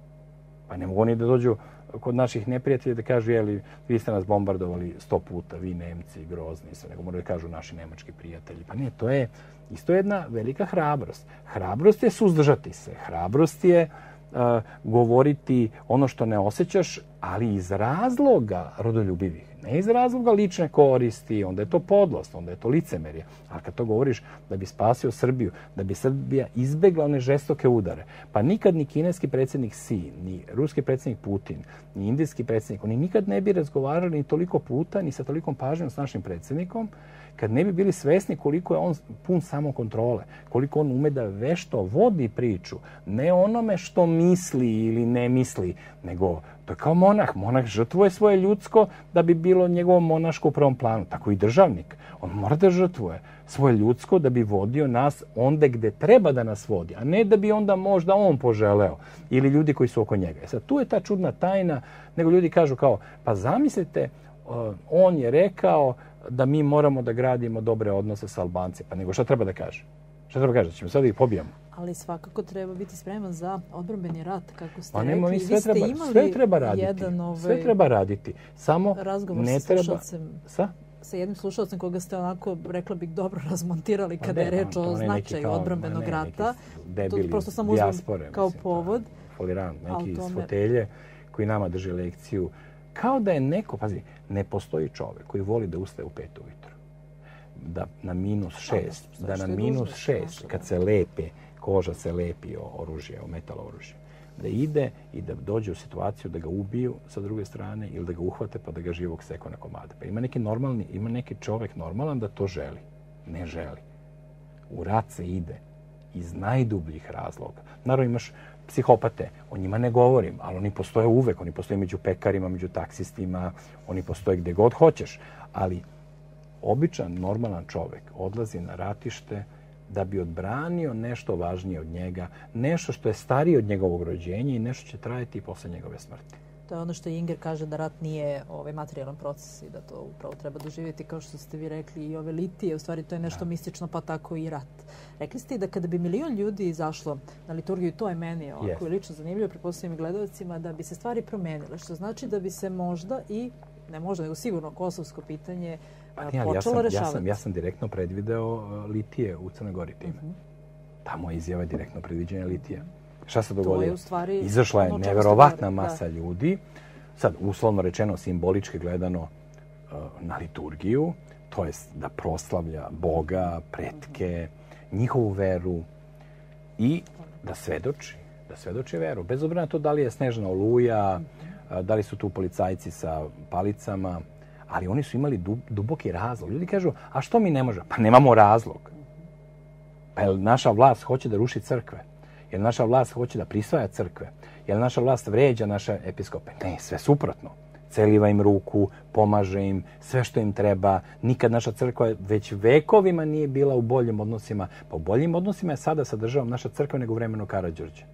Pa ne mogu oni da dođu kod naših neprijatelja da kažu, jeli, vi ste nas bombardovali sto puta, vi Nemci, grozni sve, nego moraju da kažu naši nemački prijatelji. Pa ne, to je isto jedna velika hrabrost. Hrabrost je suzdržati se, hrabrost je uh, govoriti ono što ne osjećaš, ali iz razloga rodoljubivih. Ne iz razloga lične koristi, onda je to podlost, onda je to licemerje. A kad to govoriš da bi spasio Srbiju, da bi Srbija izbegla one žestoke udare, pa nikad ni kineski predsednik Xi, ni ruski predsednik Putin, ni indijski predsednik, oni nikad ne bi razgovarali ni toliko puta, ni sa tolikom pažnjom s našim predsednikom, kad ne bi bili svesni koliko je on pun samokontrole, koliko on ume da vešto vodi priču, ne onome što misli ili ne misli, nego to je kao monah. Monah žrtvuje svoje ljudsko da bi bilo njegovo monaško u prvom planu. Tako i državnik. On mora da žrtvuje svoje ljudsko da bi vodio nas onda gde treba da nas vodi, a ne da bi onda možda on poželeo ili ljudi koji su oko njega. E sad, tu je ta čudna tajna, nego ljudi kažu kao, pa zamislite, uh, on je rekao da mi moramo da gradimo dobre odnose sa Albancima. Pa nego šta treba da kaže? Šta treba da kaže? Da Ćemo sad da ih pobijamo. Ali svakako treba biti spreman za odbrambeni rat, kako ste pa nema, rekli. Sve treba, sve treba raditi. Jedan, ovaj, sve treba raditi. Samo ne sa treba... Sa? sa jednim slušalcem koga ste onako, rekla bih, dobro razmontirali pa kada ne, je reč pa o značaju odbrambenog ne, rata. Debili, to prosto sam uzmem kao da. povod. Tolerant, neki iz fotelje koji nama drže lekciju Kao da je neko, pazi, ne postoji čovek koji voli da ustaje u pet ujutru. Da na minus šest, znači da, na minus šest, znači. kad se lepe, koža se lepi o oružje, o metal oružje, da ide i da dođe u situaciju da ga ubiju sa druge strane ili da ga uhvate pa da ga živog seko na komade. Pa ima neki normalni, ima neki čovek normalan da to želi. Ne želi. U rat se ide iz najdubljih razloga. Naravno imaš psihopate. O njima ne govorim, ali oni postoje uvek. Oni postoje među pekarima, među taksistima, oni postoje gde god hoćeš. Ali običan, normalan čovek odlazi na ratište da bi odbranio nešto važnije od njega, nešto što je starije od njegovog rođenja i nešto će trajati i posle njegove smrti. To je ono što Inger kaže da rat nije ovaj materijalan proces i da to upravo treba doživjeti kao što ste vi rekli i ove litije. U stvari to je nešto da. mistično pa tako i rat. Rekli ste i da kada bi milion ljudi izašlo na liturgiju, to je meni ovako yes. lično zanimljivo, preposlijem i gledalcima, da bi se stvari promenile. Što znači da bi se možda i, ne možda, nego sigurno kosovsko pitanje pa, nije, počelo ja sam, rešavati. Ja sam, ja sam direktno predvideo uh, litije u Crnoj Gori time. Uh -huh. Tamo je izjava direktno predviđenja litija. Uh mhm. -huh Šta se dogodilo? Je Izašla je ono neverovatna da. masa da. ljudi, sad uslovno rečeno simbolički gledano e, na liturgiju, to jest da proslavlja Boga, pretke, njihovu veru i da svedoči, da svedoči veru. Bez obzira to da li je snežna oluja, e, da li su tu policajci sa palicama, ali oni su imali duboki razlog. Ljudi kažu, a što mi ne može? Pa nemamo razlog. Pa je naša vlast hoće da ruši crkve? Jer naša vlast hoće da prisvaja crkve? Jer naša vlast vređa naše episkope? Ne, sve suprotno. Celiva im ruku, pomaže im, sve što im treba. Nikad naša crkva već vekovima nije bila u boljim odnosima. Pa u boljim odnosima je sada sa državom naša crkva nego u vremenu Karadžorđe.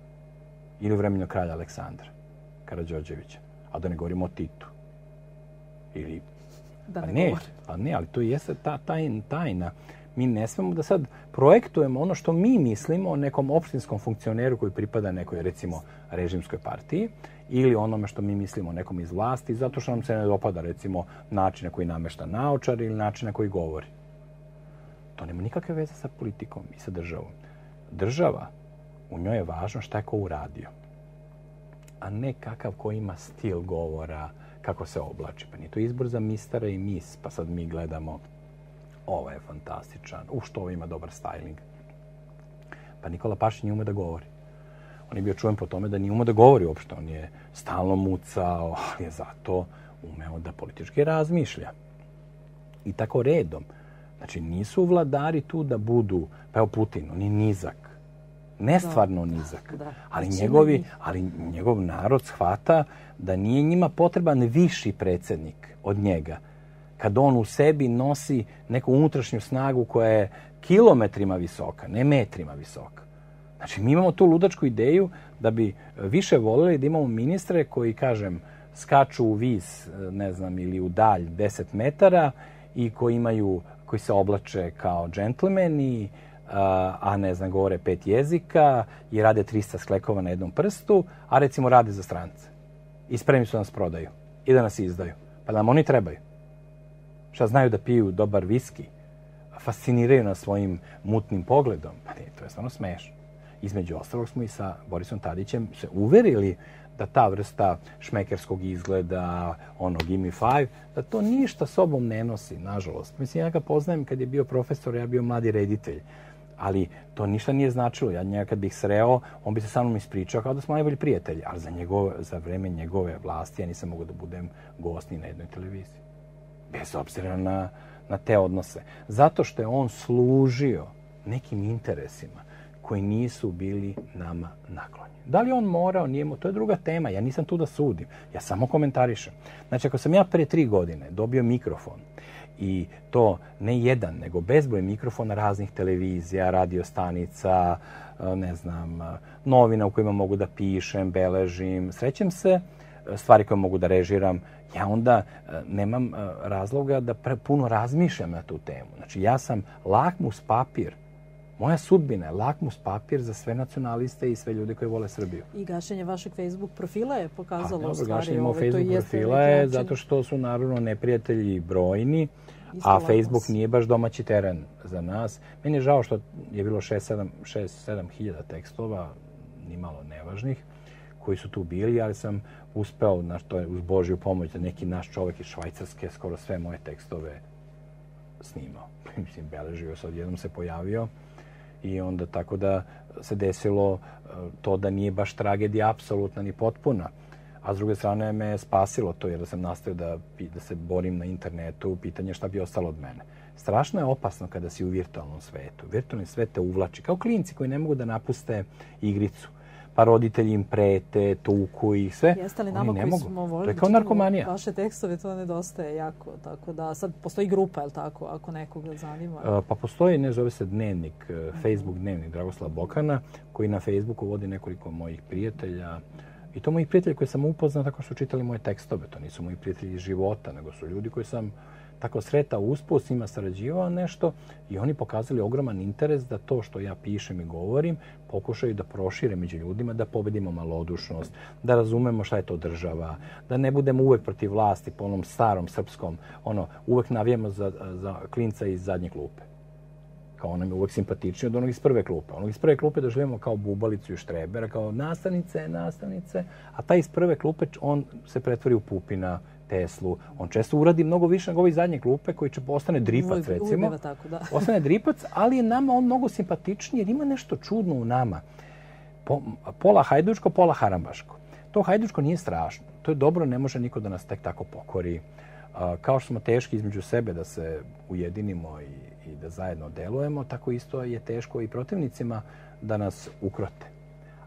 Ili u vremenu kralja Aleksandra Karadžorđevića. A da ne govorimo o Titu. Ili... Da ne, pa ne, govorim. pa ne, ali to jeste ta tajna. tajna Mi ne smemo da sad projektujemo ono što mi mislimo o nekom opštinskom funkcioneru koji pripada nekoj, recimo, režimskoj partiji ili onome što mi mislimo o nekom iz vlasti, zato što nam se ne dopada, recimo, način na koji namešta naočar ili način na koji govori. To nema nikakve veze sa politikom i sa državom. Država, u njoj je važno šta je ko uradio, a ne kakav ko ima stil govora, kako se oblači. Pa nije to izbor za mistara i mis, pa sad mi gledamo ovo ovaj je fantastičan, u što ovo ima dobar styling. Pa Nikola Pašić nije ume da govori. On je bio čuven po tome da nije ume da govori uopšte. On je stalno mucao, ali je zato umeo da politički razmišlja. I tako redom. Znači, nisu vladari tu da budu, pa evo Putin, on je nizak. Nestvarno da, nizak. Da, da. Ali, njegovi, ali njegov narod shvata da nije njima potreban viši predsednik od njega, kad on u sebi nosi neku unutrašnju snagu koja je kilometrima visoka, ne metrima visoka. Znači, mi imamo tu ludačku ideju da bi više voleli da imamo ministre koji, kažem, skaču u vis, ne znam, ili u dalj 10 metara i koji imaju, koji se oblače kao džentlmeni, a, a ne znam, govore pet jezika i rade 300 sklekova na jednom prstu, a recimo rade za strance. I spremi su da nas prodaju i da nas izdaju. Pa nam oni trebaju. Šta znaju da piju dobar viski? Fasciniraju nas svojim mutnim pogledom. Pa ne, to je stvarno smešno. Između ostalog smo i sa Borisom Tadićem se uverili da ta vrsta šmekerskog izgleda, ono Gimme Five, da to ništa sobom ne nosi, nažalost. Mislim, ja ga poznajem kad je bio profesor, ja bio mladi reditelj. Ali to ništa nije značilo. Ja njega kad bih sreo, on bi se sa mnom ispričao kao da smo najbolji prijatelji. Ali za, njegove, za vreme njegove vlasti ja nisam mogao da budem gost ni na jednoj televiziji bez obzira na, na te odnose. Zato što je on služio nekim interesima koji nisu bili nama naklonjeni. Da li on morao, nije mu, to je druga tema, ja nisam tu da sudim, ja samo komentarišem. Znači, ako sam ja pre tri godine dobio mikrofon i to ne jedan, nego bezbroj mikrofona raznih televizija, radio stanica, eh, ne znam, eh, novina u kojima mogu da pišem, beležim, srećem se, stvari koje mogu da režiram, ja onda e, nemam e, razloga da pre puno razmišljam na tu temu. Znači, ja sam lakmus papir Moja sudbina je lakmus papir za sve nacionaliste i sve ljude koji vole Srbiju. I gašenje vašeg Facebook profila je pokazalo u pa, stvari. Gašenje ovaj, moj Facebook profila je zato što su naravno neprijatelji brojni, a Facebook nije baš domaći teren za nas. Meni je žao što je bilo 6-7 hiljada tekstova, ni malo nevažnih, koji su tu bili, ali sam uspeo, na to je uz Božju pomoć, da neki naš čovek iz Švajcarske skoro sve moje tekstove snimao. [LAUGHS] Mislim, beležio se, odjednom se pojavio. I onda tako da se desilo e, to da nije baš tragedija apsolutna ni potpuna. A s druge strane me je spasilo to jer da sam nastavio da, da se borim na internetu, pitanje šta bi ostalo od mene. Strašno je opasno kada si u virtualnom svetu. Virtualni svet te uvlači, kao klinci koji ne mogu da napuste igricu pa roditelji im prete, tuku i sve. Jeste li nama koji mogu. smo volili to je narkomanija. vaše tekstove, to nedostaje jako. Tako da sad postoji grupa, je li tako, ako nekoga zanima? pa postoji, ne zove se Dnevnik, e, mhm. Facebook Dnevnik Dragoslava Bokana, koji na Facebooku vodi nekoliko mojih prijatelja. I to mojih prijatelja koje sam upoznao tako su čitali moje tekstove. To nisu moji prijatelji života, nego su ljudi koji sam Tako Sreta uspio s njima sarađivao nešto i oni pokazali ogroman interes da to što ja pišem i govorim pokušaju da prošire među ljudima, da pobedimo malodušnost, da razumemo šta je to država, da ne budemo uvek protiv vlasti po onom starom srpskom, ono, uvek navijemo za, za klinca iz zadnje klupe. Kao on je uvek simpatičniji od onog iz prve klupe. Onog iz prve klupe doživljamo kao bubalicu i štrebera, kao nastavnice, nastavnice, a taj iz prve klupe, on se pretvori u pupina, Teslu. On često uradi mnogo više nego ovi zadnje klupe koji će postane dripac, recimo. Uvijek tako, da. [LAUGHS] Ostane dripac, ali je nama on mnogo simpatičniji jer ima nešto čudno u nama. Po, pola hajdučko, pola harambaško. To hajdučko nije strašno. To je dobro, ne može niko da nas tek tako pokori. A, kao što smo teški između sebe da se ujedinimo i, i da zajedno delujemo, tako isto je teško i protivnicima da nas ukrote.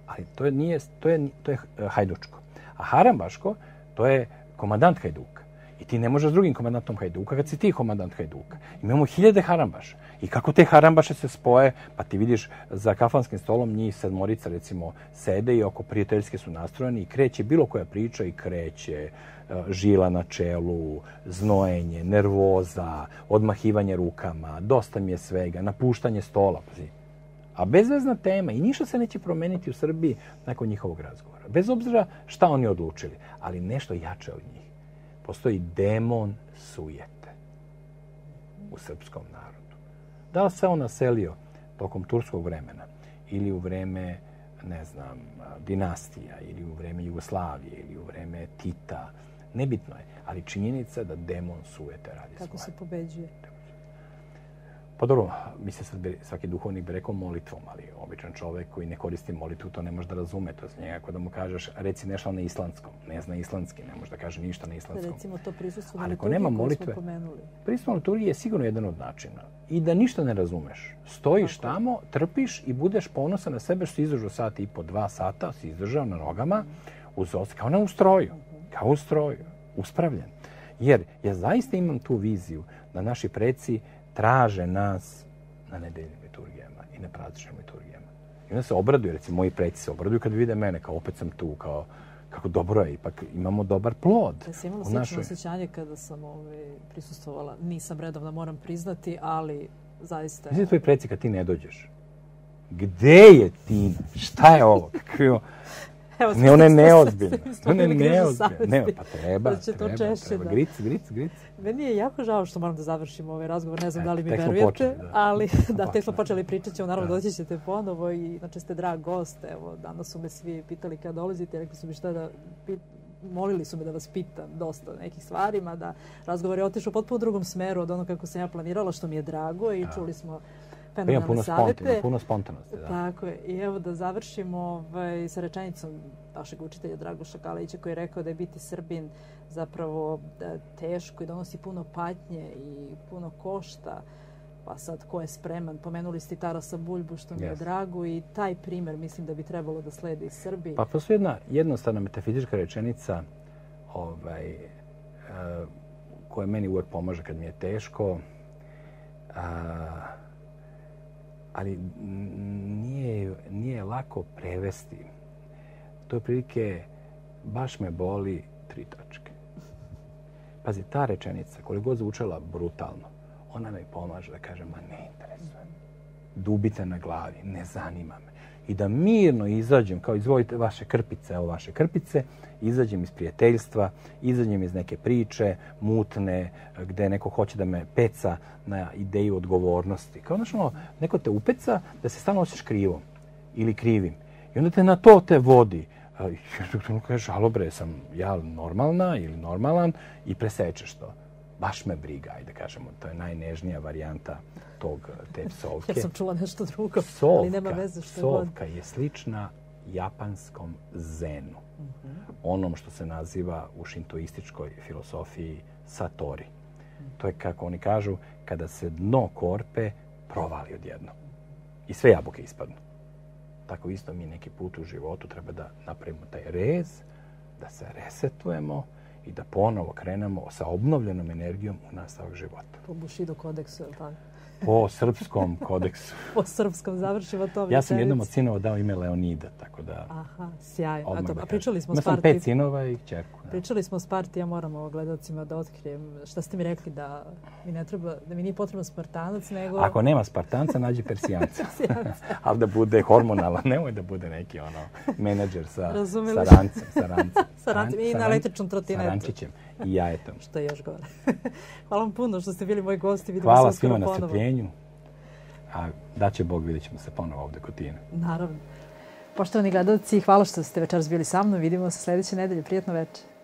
Ali to je, nije, to je, to je hajdučko. A harambaško, to je komandant Hajduka. I ti ne možeš s drugim komandantom Hajduka kad si ti komandant Hajduka. Imamo hiljade harambaša. I kako te harambaše se spoje, pa ti vidiš za kafanskim stolom njih sedmorica recimo sede i oko prijateljske su nastrojeni i kreće bilo koja priča i kreće e, žila na čelu, znojenje, nervoza, odmahivanje rukama, dosta mi je svega, napuštanje stola. A bezvezna tema i ništa se neće promeniti u Srbiji nakon njihovog razgovora. Bez obzira šta oni odlučili, ali nešto jače od njih. Postoji demon sujete u srpskom narodu. Da li se on naselio tokom turskog vremena ili u vreme ne znam, dinastija ili u vreme Jugoslavije ili u vreme Tita, nebitno je. Ali činjenica da demon sujete radi Kako svoje. Kako se pobeđuje. Pa dobro, se sad bi, svaki duhovnik bi rekao molitvom, ali običan čovek koji ne koristi molitvu to ne može da razume. To je znači njega ako da mu kažeš reci nešto na islandskom, ne zna islandski, ne može da kaže ništa na islandskom. Da, recimo to prisustvo ali ako nema molitve, prisustvo liturgije je sigurno jedan od načina. I da ništa ne razumeš. Stojiš Tako. tamo, trpiš i budeš ponosan na sebe što si izdržao sat i po dva sata, si izdržao na nogama, uz os, kao na ustroju, kao ustroju, uspravljen. Jer ja zaista imam tu viziju da naši preci traže nas na nedeljnim liturgijama i na prazničnim liturgijama. I onda se obraduju, recimo moji preci se obraduju kad vide mene, kao opet sam tu, kao kako dobro je, ipak imamo dobar plod. Ja sam imala slično našoj... osjećanje kada sam ovaj, prisustovala. Nisam redovna, moram priznati, ali zaista... Mislim, da tvoji preci kad ti ne dođeš. Gde je ti? Šta je ovo? Kako je ovo? Ne, ona je neozbiljna. Ona je neozbiljna. Ne, pa treba, da će treba, to češće, treba. Da. Gric, gric, gric. Meni je jako žao što moram da završim ovaj razgovor, ne znam e, da li mi verujete, počeli, da. ali [LAUGHS] da, tek smo počeli pričat ćemo, naravno da. doći ćete ponovo i znači ste drag gost, evo, danas su me svi pitali kada dolazite, rekli su mi šta da molili su me da vas pitam dosta nekih stvarima, da razgovor je otišao potpuno u drugom smeru od onog kako sam ja planirala, što mi je drago i da. čuli smo fenomenalne ima puno savete. Spontane, puno spontanosti, da. Tako je. I evo da završimo ovaj, sa rečenicom vašeg učitelja Dragoša Kalajića koji je rekao da je biti Srbin zapravo da teško i donosi puno patnje i puno košta. Pa sad ko je spreman? Pomenuli ste i Tarasa Buljbu što mi yes. je drago i taj primer mislim da bi trebalo da slede i Srbiji. Pa postoji pa jedna jednostavna metafizička rečenica ovaj, e, koja meni uvek pomaže kad mi je teško. Eh, ali nije, nije lako prevesti. To je prilike, baš me boli tri tačke. Pazi, ta rečenica, koliko god zvučala brutalno, ona me pomaže da kažem, ma ne interesuje. Dubite na glavi, ne zanima me i da mirno izađem, kao izvolite vaše krpice, evo vaše krpice, izađem iz prijateljstva, izađem iz neke priče, mutne, gde neko hoće da me peca na ideju odgovornosti. Kao znaš, neko te upeca da se stalno osjećaš krivom ili krivim. I onda te na to te vodi. I kažeš, [LAUGHS] alo bre, sam ja normalna ili normalan i presečeš to baš me briga, ajde da kažemo, to je najnežnija varijanta tog, te psovke. [LAUGHS] ja sam čula nešto drugo, psovka, ali nema veze što psovka god. Psovka je slična japanskom zenu, uh mhm. -huh. onom što se naziva u šintoističkoj filosofiji satori. Uh -huh. To je, kako oni kažu, kada se dno korpe provali odjedno i sve jabuke ispadnu. Tako isto mi neki put u životu treba da napravimo taj rez, da se resetujemo, i da ponovo krenemo sa obnovljenom energijom u nastavak života. Po Bushido kodeksu, je li tako? Po srpskom kodeksu. [LAUGHS] po srpskom, završimo to. Ja sam jednom od sinova dao ime Leonida, tako da... Aha, sjajno. A, to, a pričali smo Ima sam pet sinova i čerku. Da. Pričali smo s ja moram ovo gledalcima da otkrijem. Šta ste mi rekli da mi ne treba, da mi nije potrebno Spartanac, nego... Ako nema Spartanca, nađi Persijanca. [LAUGHS] [LAUGHS] Ali da bude hormonalan, nemoj da bude neki ono menadžer sa, sa rancem. Sa rancem, sa rancem i na električnom trotinetu. Sa rančićem i jajetom. [LAUGHS] što je još gore. [LAUGHS] Hvala vam puno što ste bili moji gosti. Vidimo Hvala svima na strpljenju. A da će Bog, vidjet ćemo se ponovo ovde kod Tine. Naravno. Poštovani gledalci, hvala što ste večeras bili sa mnom. Vidimo se sledeće nedelje. Prijetno večer.